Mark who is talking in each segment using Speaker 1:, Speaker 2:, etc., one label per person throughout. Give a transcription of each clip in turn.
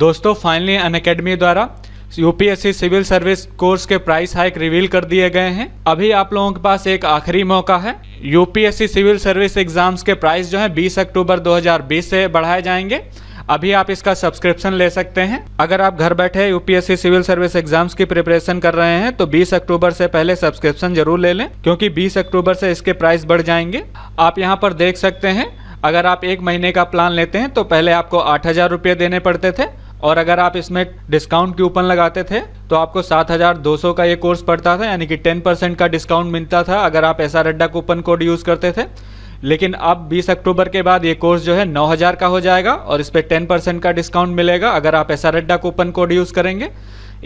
Speaker 1: दोस्तों finally Unacademy द्वारा UPSC civil service course के प्राइस हाइक रिवील कर दिए गए हैं अभी आप लोगों के पास एक आखिरी मौका है यूपीएससी सिविल सर्विस एग्जाम्स के प्राइस जो है 20 अक्टूबर 2020 से बढ़ाए जाएंगे अभी आप इसका सब्सक्रिप्शन ले सकते हैं अगर आप घर बैठे यूपीएससी सिविल सर्विस एग्जाम्स की प्रिपरेशन कर रहे हैं तो 20 अक्टूबर से पहले सब्सक्रिप्शन जरूर ले लें क्योंकि 20 अक्टूबर से इसके प्राइस बढ़ जाएंगे आप यहाँ पर देख सकते हैं अगर आप एक महीने का प्लान लेते हैं तो पहले आपको आठ हज़ार रुपये देने पड़ते थे और अगर आप इसमें डिस्काउंट कूपन लगाते थे तो आपको 7,200 का ये कोर्स पड़ता था यानी कि 10 परसेंट का डिस्काउंट मिलता था अगर आप ऐसा रड्डा कूपन कोड यूज़ करते थे लेकिन अब 20 अक्टूबर के बाद ये कोर्स जो है 9,000 का हो जाएगा और इस पर टेन परसेंट का डिस्काउंट मिलेगा अगर आप ऐसा रड्डा कूपन कोड यूज़ करेंगे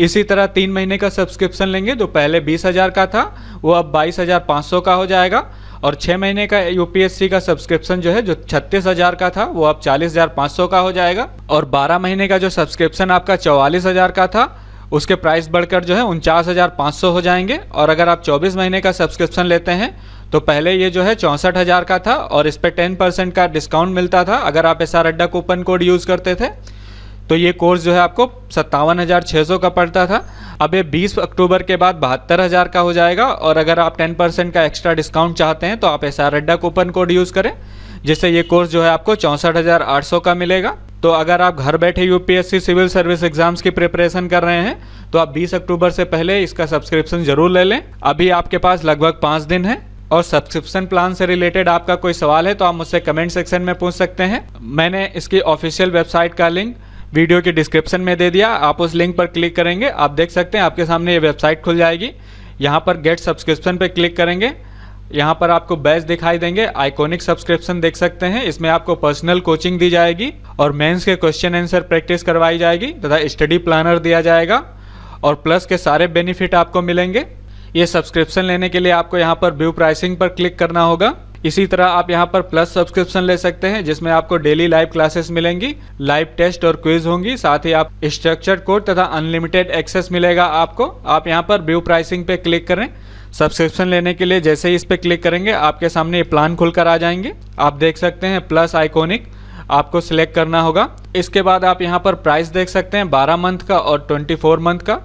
Speaker 1: इसी तरह तीन महीने का सब्सक्रिप्शन लेंगे जो पहले बीस हज़ार का था वो अब बाईस हज़ार पाँच सौ का हो जाएगा और छः महीने का यूपीएससी का सब्सक्रिप्शन जो है जो छत्तीस हज़ार का था वो अब चालीस हज़ार पाँच सौ का हो जाएगा और बारह महीने का जो सब्सक्रिप्शन आपका चौवालीस हज़ार का था उसके प्राइस बढ़कर जो है उनचास हज़ार पाँच सौ हो जाएंगे और अगर आप चौबीस महीने का सब्सक्रिप्शन लेते हैं तो पहले ये जो है चौंसठ हज़ार का था और इस पर टेन परसेंट का डिस्काउंट मिलता था अगर आप S R Adda coupon code use करते थे तो ये कोर्स जो है आपको सत्तावन हज़ार छः सौ का पड़ता था अब ये बीस अक्टूबर के बाद बहत्तर हज़ार का हो जाएगा और अगर आप टेन परसेंट का एक्स्ट्रा डिस्काउंट चाहते हैं तो आप S R Adda coupon code use करें जिससे ये कोर्स जो है आपको चौंसठ हज़ार आठ सौ का मिलेगा तो अगर आप घर बैठे यूपीएससी सिविल सर्विस एग्जाम्स की प्रिपरेशन कर रहे हैं तो आप 20 अक्टूबर से पहले इसका सब्सक्रिप्शन जरूर ले लें अभी आपके पास लगभग पाँच दिन है और सब्सक्रिप्शन प्लान से रिलेटेड आपका कोई सवाल है तो आप मुझसे कमेंट सेक्शन में पूछ सकते हैं मैंने इसकी ऑफिशियल वेबसाइट का लिंक वीडियो के डिस्क्रिप्शन में दे दिया आप उस लिंक पर क्लिक करेंगे आप देख सकते हैं आपके सामने ये वेबसाइट खुल जाएगी यहाँ पर गेट सब्सक्रिप्शन पर क्लिक करेंगे यहाँ पर आपको बैच दिखाई देंगे आइकॉनिक सब्सक्रिप्शन देख सकते हैं इसमें आपको पर्सनल कोचिंग दी जाएगी और मेंस के क्वेश्चन आंसर प्रैक्टिस करवाई जाएगी तथा स्टडी प्लानर दिया जाएगा और प्लस के सारे बेनिफिट आपको मिलेंगे ये सब्सक्रिप्शन लेने के लिए आपको यहाँ पर व्यू प्राइसिंग पर क्लिक करना होगा इसी तरह आप यहाँ पर प्लस सब्सक्रिप्शन ले सकते हैं जिसमें आपको डेली लाइव क्लासेस मिलेंगी लाइव टेस्ट और क्विज होंगी साथ ही आप स्ट्रक्चर कोड तथा अनलिमिटेड एक्सेस मिलेगा आपको आप यहाँ पर व्यू प्राइसिंग पे क्लिक करें सब्सक्रिप्शन लेने के लिए जैसे ही इस पर क्लिक करेंगे आपके सामने ये प्लान खुलकर आ जाएंगे आप देख सकते हैं प्लस आइकोनिक आपको सिलेक्ट करना होगा इसके बाद आप यहाँ पर प्राइस देख सकते हैं बारह मंथ का और ट्वेंटी मंथ का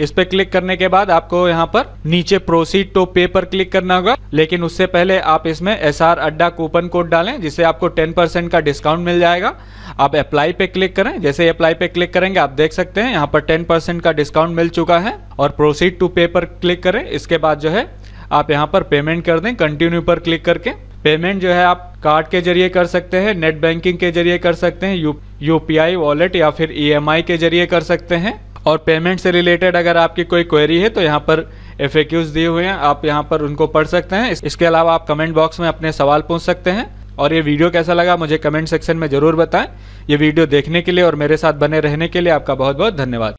Speaker 1: इस पे क्लिक करने के बाद आपको यहाँ पर नीचे प्रोसीड टू पे पर क्लिक करना होगा लेकिन उससे पहले आप इसमें S R Adda coupon code डालें जिससे आपको टेन परसेंट का डिस्काउंट मिल जाएगा आप अप्लाई पे क्लिक करें जैसे अप्लाई पे क्लिक करेंगे आप देख सकते हैं यहाँ पर टेन परसेंट का डिस्काउंट मिल चुका है और प्रोसीड टू पे पर क्लिक करें इसके बाद जो है आप यहाँ पर पेमेंट कर दें कंटिन्यू पर क्लिक करके पेमेंट जो है आप कार्ड के जरिए कर सकते हैं नेट बैंकिंग के जरिए कर सकते हैं यू आई वॉलेट या फिर ई e के जरिए कर सकते हैं और पेमेंट से रिलेटेड अगर आपकी कोई क्वेरी है तो यहाँ पर एफ दिए हुए हैं आप यहाँ पर उनको पढ़ सकते हैं इसके अलावा आप कमेंट बॉक्स में अपने सवाल पूछ सकते हैं और ये वीडियो कैसा लगा मुझे कमेंट सेक्शन में ज़रूर बताएं ये वीडियो देखने के लिए और मेरे साथ बने रहने के लिए आपका बहुत बहुत धन्यवाद